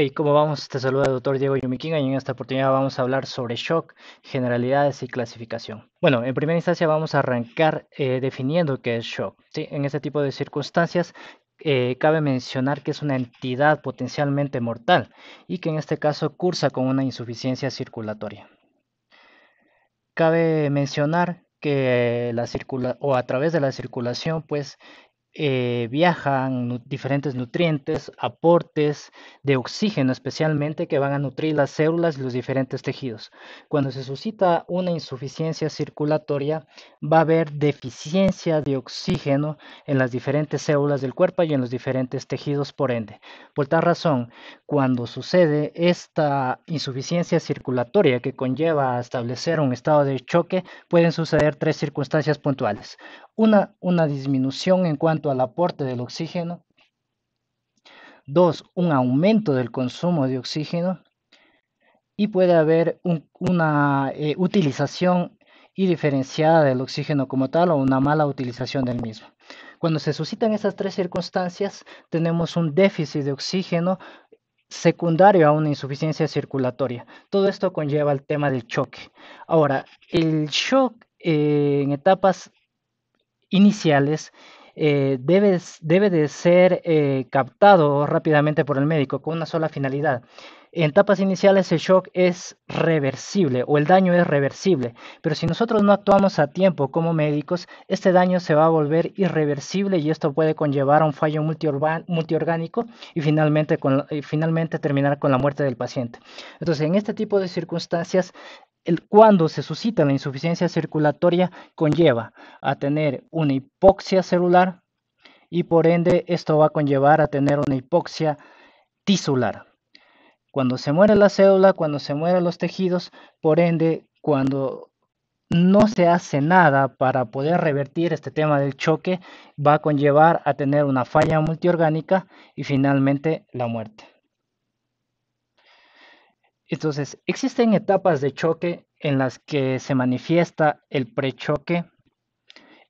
Hey, ¿cómo vamos? Te saluda el doctor Diego Yumikinga y en esta oportunidad vamos a hablar sobre shock, generalidades y clasificación. Bueno, en primera instancia vamos a arrancar eh, definiendo qué es shock. En este tipo de circunstancias eh, cabe mencionar que es una entidad potencialmente mortal y que en este caso cursa con una insuficiencia circulatoria. Cabe mencionar que la circula o a través de la circulación pues eh, viajan diferentes nutrientes, aportes de oxígeno especialmente que van a nutrir las células y los diferentes tejidos. Cuando se suscita una insuficiencia circulatoria, va a haber deficiencia de oxígeno en las diferentes células del cuerpo y en los diferentes tejidos, por ende. Por tal razón, cuando sucede esta insuficiencia circulatoria que conlleva a establecer un estado de choque, pueden suceder tres circunstancias puntuales. Una, una disminución en cuanto al aporte del oxígeno. Dos, un aumento del consumo de oxígeno. Y puede haber una eh, utilización indiferenciada del oxígeno como tal o una mala utilización del mismo. Cuando se suscitan esas tres circunstancias, tenemos un déficit de oxígeno secundario a una insuficiencia circulatoria. Todo esto conlleva el tema del choque. Ahora, el shock eh, en etapas iniciales eh, debe, de ser eh, captado rápidamente por el médico con una sola finalidad. En etapas iniciales el shock es reversible o el daño es reversible, pero si nosotros no actuamos a tiempo como médicos, este daño se va a volver irreversible y esto puede conllevar a un fallo multiorgánico y finalmente, y finalmente terminar con la muerte del paciente. Entonces, en este tipo de circunstancias cuando se suscita la insuficiencia circulatoria conlleva a tener una hipoxia celular y por ende esto va a conllevar a tener una hipoxia tisular. Cuando se muere la célula, cuando se mueren los tejidos, por ende cuando no se hace nada para poder revertir este tema del choque, va a conllevar a tener una falla multiorgánica y finalmente la muerte. Entonces, existen etapas de choque en las que se manifiesta el prechoque,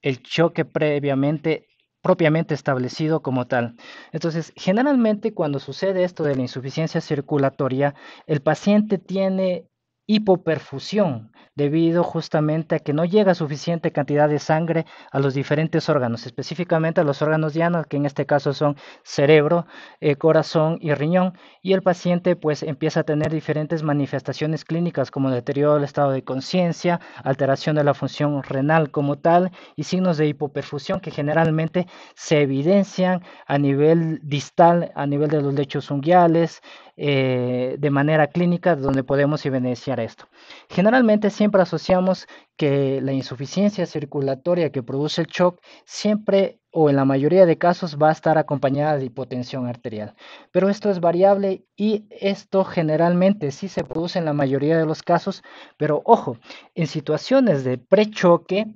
el choque previamente propiamente establecido como tal. Entonces, generalmente cuando sucede esto de la insuficiencia circulatoria, el paciente tiene hipoperfusión, debido justamente a que no llega suficiente cantidad de sangre a los diferentes órganos, específicamente a los órganos dianos que en este caso son cerebro, eh, corazón y riñón, y el paciente pues empieza a tener diferentes manifestaciones clínicas como deterioro del estado de conciencia, alteración de la función renal como tal y signos de hipoperfusión que generalmente se evidencian a nivel distal, a nivel de los lechos unguiales, eh, de manera clínica, donde podemos evidenciar esto? Generalmente siempre asociamos que la insuficiencia circulatoria que produce el shock siempre o en la mayoría de casos va a estar acompañada de hipotensión arterial. Pero esto es variable y esto generalmente sí se produce en la mayoría de los casos, pero ojo, en situaciones de prechoque,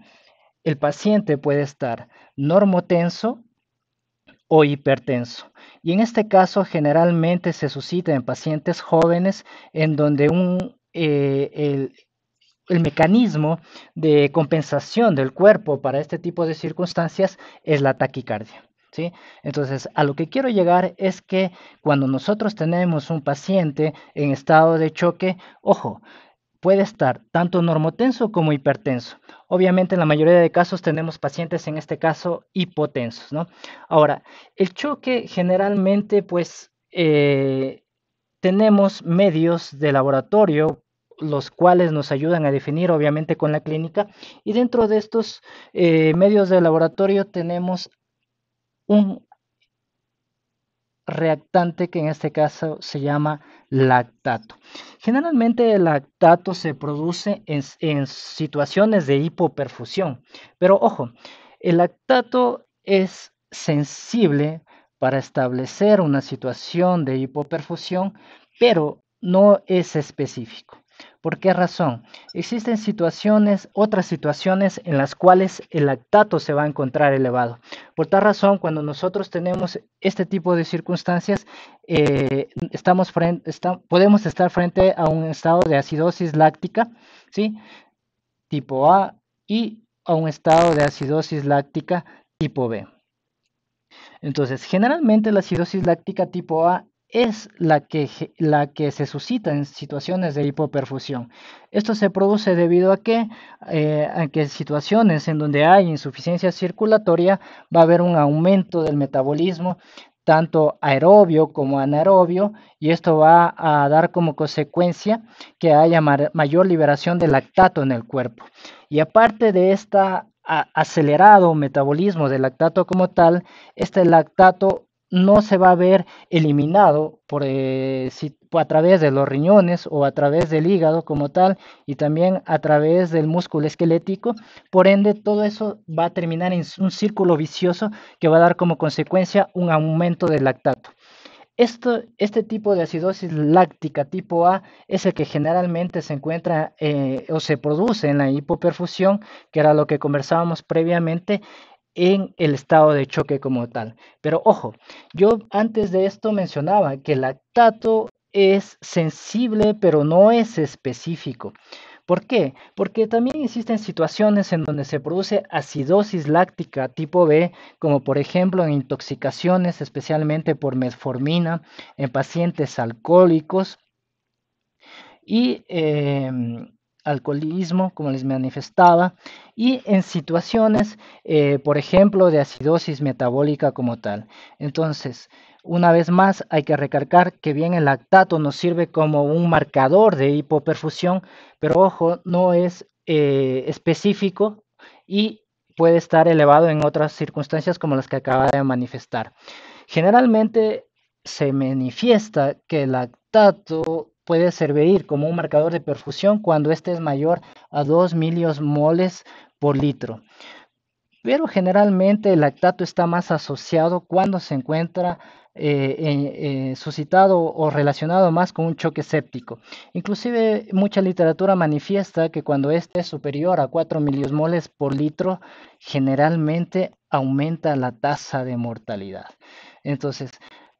el paciente puede estar normotenso o hipertenso. Y en este caso generalmente se suscita en pacientes jóvenes en donde un eh, el, mecanismo de compensación del cuerpo para este tipo de circunstancias es la taquicardia. ¿Sí? Entonces, a lo que quiero llegar es que cuando nosotros tenemos un paciente en estado de choque, ojo, puede estar tanto normotenso como hipertenso. Obviamente, en la mayoría de casos tenemos pacientes, en este caso, hipotensos, ¿no? Ahora, el choque generalmente, pues, eh, tenemos medios de laboratorio, los cuales nos ayudan a definir obviamente con la clínica, y dentro de estos eh, medios de laboratorio tenemos un reactante que en este caso se llama lactato. Generalmente el lactato se produce en, en, situaciones de hipoperfusión, pero ojo, el lactato es sensible para establecer una situación de hipoperfusión, pero no es específico. ¿Por qué razón? Existen situaciones, otras situaciones en las cuales el lactato se va a encontrar elevado. Por tal razón, cuando nosotros tenemos este tipo de circunstancias, eh, estamos frente, podemos estar frente a un estado de acidosis láctica, ¿sí? Tipo A y a un estado de acidosis láctica tipo B. Entonces, generalmente la acidosis láctica tipo A es la que, la que se suscita en situaciones de hipoperfusión. Esto se produce debido eh, a que, en situaciones en donde hay insuficiencia circulatoria va a haber un aumento del metabolismo tanto aerobio como anaerobio y esto va a dar como consecuencia que haya mayor liberación de lactato en el cuerpo. Y aparte de esta acelerado metabolismo del lactato como tal, este lactato no se va a ver eliminado por, eh, si, a través de los riñones o a través del hígado como tal y también a través del músculo esquelético. Por ende, todo eso va a terminar en un círculo vicioso que va a dar como consecuencia un aumento del lactato. Esto, este tipo de acidosis láctica tipo A es el que generalmente se encuentra eh, o se produce en la hipoperfusión, que era lo que conversábamos previamente en el estado de choque como tal. Pero ojo, yo antes de esto mencionaba que el lactato es sensible pero no es específico. ¿Por qué? Porque también existen situaciones en donde se produce acidosis láctica tipo B, como por ejemplo en intoxicaciones, especialmente por metformina, en pacientes alcohólicos. Y em, alcoholismo, como les manifestaba, y en situaciones, eh, por ejemplo, de acidosis metabólica como tal. Entonces, una vez más, hay que recalcar que bien el lactato nos sirve como un marcador de hipoperfusión, pero ojo, no es eh, específico y puede estar elevado en otras circunstancias como las que acaba de manifestar. Generalmente se manifiesta que el lactato puede servir como un marcador de perfusión cuando este es mayor a 2 moles por litro. Pero generalmente el lactato está más asociado cuando se encuentra eh, eh, suscitado o relacionado más con un choque séptico. Inclusive mucha literatura manifiesta que cuando este es superior a 4 moles por litro, generalmente aumenta la tasa de mortalidad. Entonces,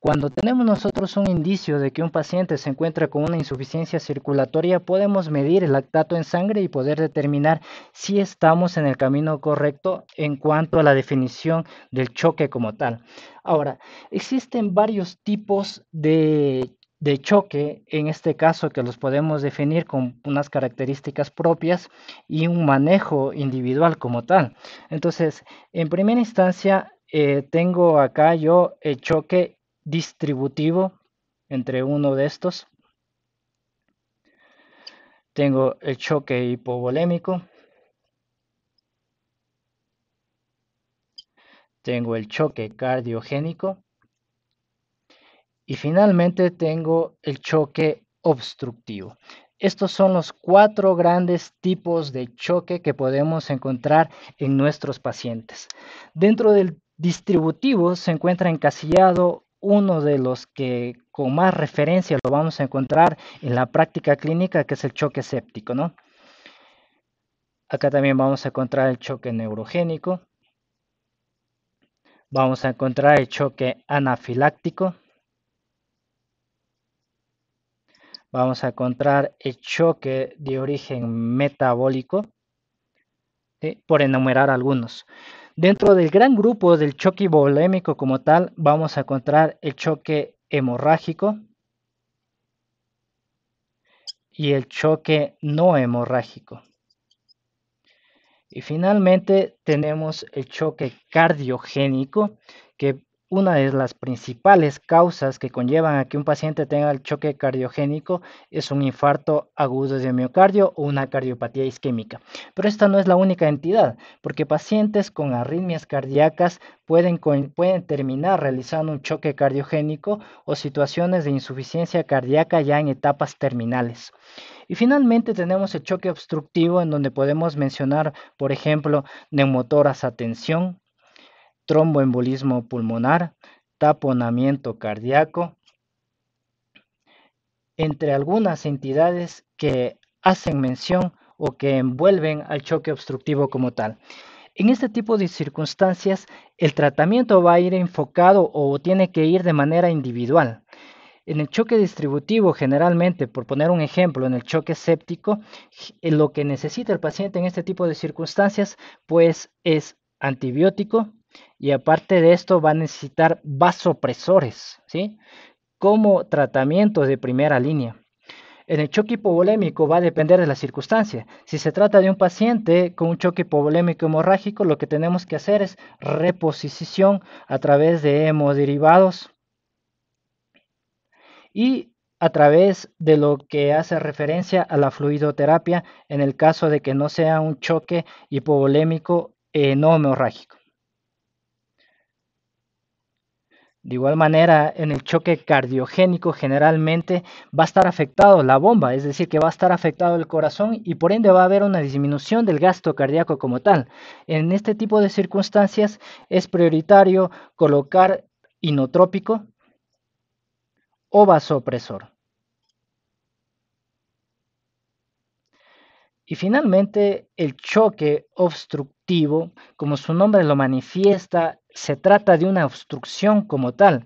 cuando tenemos nosotros un indicio de que un paciente se encuentra con una insuficiencia circulatoria, podemos medir el lactato en sangre y poder determinar si estamos en el camino correcto en cuanto a la definición del choque como tal. Ahora, existen varios tipos de choque, en este caso que los podemos definir con unas características propias y un manejo individual como tal. Entonces, en primera instancia, eh, tengo acá yo el choque distributivo entre uno de estos. Tengo el choque hipovolémico. Tengo el choque cardiogénico. Y finalmente tengo el choque obstructivo. Estos son los cuatro grandes tipos de choque que podemos encontrar en nuestros pacientes. Dentro del distributivo se encuentra encasillado uno de los que con más referencia lo vamos a encontrar en la práctica clínica, que es el choque séptico, ¿no? Acá también vamos a encontrar el choque neurogénico. Vamos a encontrar el choque anafiláctico. Vamos a encontrar el choque de origen metabólico, por enumerar algunos. Dentro del gran grupo del choque volémico como tal, vamos a encontrar el choque hemorrágico y el choque no hemorrágico. Y finalmente tenemos el choque cardiogénico, que una de las principales causas que conllevan a que un paciente tenga el choque cardiogénico es un infarto agudo de miocardio o una cardiopatía isquémica. Pero esta no es la única entidad, porque pacientes con arritmias cardíacas pueden, pueden terminar realizando un choque cardiogénico o situaciones de insuficiencia cardíaca ya en etapas terminales. Y finalmente tenemos el choque obstructivo en donde podemos mencionar, por ejemplo, neumotoras a tensión, tromboembolismo pulmonar, taponamiento cardíaco, entre algunas entidades que hacen mención o que envuelven al choque obstructivo como tal. En este tipo de circunstancias, el tratamiento va a ir enfocado o tiene que ir de manera individual. En el choque distributivo, generalmente, por poner un ejemplo, en el choque séptico, lo que necesita el paciente en este tipo de circunstancias, pues es antibiótico, y aparte de esto va a necesitar vasopresores, ¿sí? Como tratamiento de primera línea. En el choque hipovolémico va a depender de la circunstancia. Si se trata de un paciente con un choque hipovolémico hemorrágico, lo que tenemos que hacer es reposición a través de hemoderivados y a través de lo que hace referencia a la fluidoterapia en el caso de que no sea un choque hipovolémico no hemorrágico. De igual manera, en el choque cardiogénico generalmente va a estar afectado la bomba, es decir, que va a estar afectado el corazón y por ende va a haber una disminución del gasto cardíaco como tal. En este tipo de circunstancias es prioritario colocar inotrópico o vasopresor. Y finalmente, el choque obstructivo, como su nombre lo manifiesta, se trata de una obstrucción como tal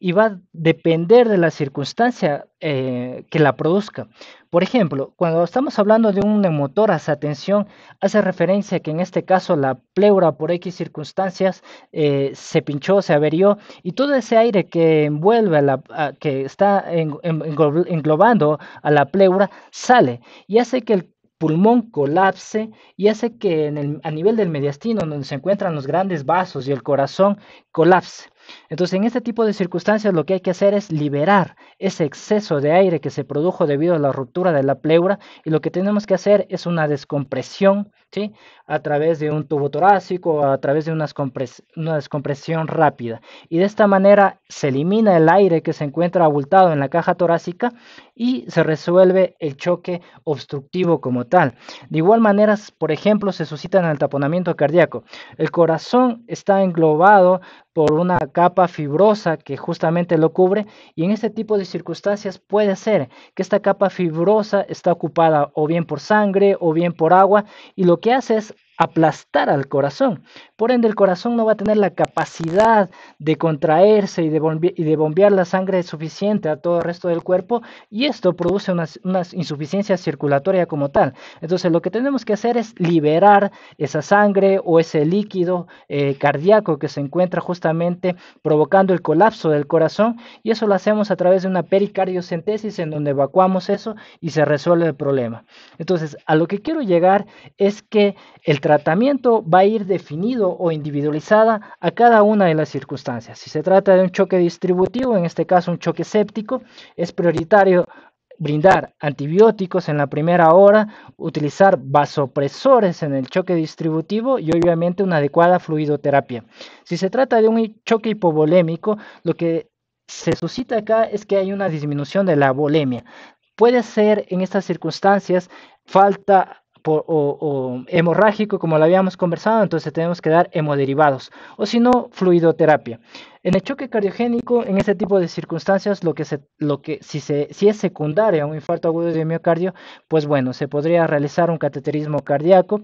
y va a depender de la circunstancia eh, que la produzca. Por ejemplo, cuando estamos hablando de un motor a atención hace referencia que en este caso la pleura por X circunstancias eh, se pinchó, se averió y todo ese aire que envuelve, la, que está englobando a la pleura, sale y hace que el pulmón colapse y hace que en a nivel del mediastino, donde se encuentran los grandes vasos y el corazón, colapse. Entonces, en este tipo de circunstancias lo que hay que hacer es liberar ese exceso de aire que se produjo debido a la ruptura de la pleura y lo que tenemos que hacer es una descompresión, ¿sí? A través de un tubo torácico, o a través de una descompresión rápida. Y de esta manera se elimina el aire que se encuentra abultado en la caja torácica y se resuelve el choque obstructivo como tal. De igual manera, por ejemplo, se suscita en el taponamiento cardíaco. El corazón está englobado por una capa fibrosa que justamente lo cubre y en este tipo de circunstancias puede ser que esta capa fibrosa está ocupada o bien por sangre o bien por agua y lo que hace es aplastar al corazón. Por ende, el corazón no va a tener la capacidad de contraerse y de, bombear la sangre suficiente a todo el resto del cuerpo y esto produce una, insuficiencia circulatoria como tal. Entonces, lo que tenemos que hacer es liberar esa sangre o ese líquido eh, cardíaco que se encuentra justamente provocando el colapso del corazón y eso lo hacemos a través de una pericardiocentesis en donde evacuamos eso y se resuelve el problema. Entonces, a lo que quiero llegar es que el tratamiento va a ir definido o individualizada a cada una de las circunstancias. Si se trata de un choque distributivo, en este caso un choque séptico, es prioritario brindar antibióticos en la primera hora, utilizar vasopresores en el choque distributivo y obviamente una adecuada fluidoterapia. Si se trata de un choque hipovolémico, lo que se suscita acá es que hay una disminución de la volemia. Puede ser en estas circunstancias falta o, hemorrágico, como lo habíamos conversado, entonces tenemos que dar hemoderivados, o si no, fluidoterapia. En el choque cardiogénico, en este tipo de circunstancias, lo que, se, lo que si, si es secundaria a un infarto agudo de miocardio, pues bueno, se podría realizar un cateterismo cardíaco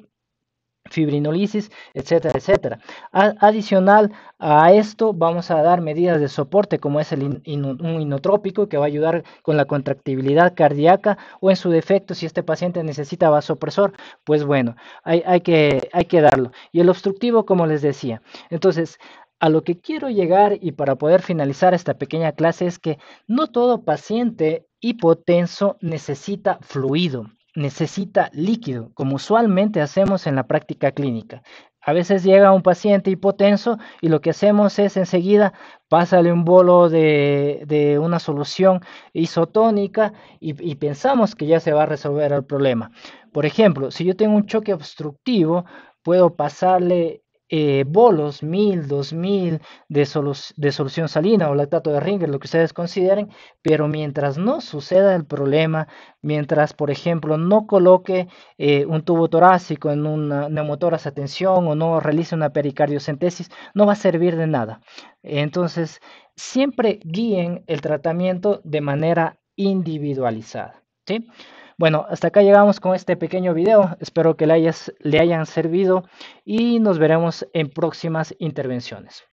fibrinolisis, etcétera, etcétera. adicional a esto, vamos a dar medidas de soporte como es el un inotrópico que va a ayudar con la contractibilidad cardíaca o en su defecto si este paciente necesita vasopresor, pues bueno, hay, que, hay que darlo. Y el obstructivo, como les decía. Entonces, a lo que quiero llegar y para poder finalizar esta pequeña clase es que no todo paciente hipotenso necesita fluido necesita líquido, como usualmente hacemos en la práctica clínica. A veces llega un paciente hipotenso y lo que hacemos es enseguida pásale un bolo de, una solución isotónica y, pensamos que ya se va a resolver el problema. Por ejemplo, si yo tengo un choque obstructivo, puedo pasarle eh, bolos, 1000, 2000 de, de solución salina o lactato de Ringer, lo que ustedes consideren, pero mientras no suceda el problema, mientras, por ejemplo, no coloque eh, un tubo torácico en una neumotoras a tensión o no realice una pericardiocentesis, no va a servir de nada. Entonces, siempre guíen el tratamiento de manera individualizada. ¿sí? Bueno, hasta acá llegamos con este pequeño video. Espero que le, hayas, le hayan servido y nos veremos en próximas intervenciones.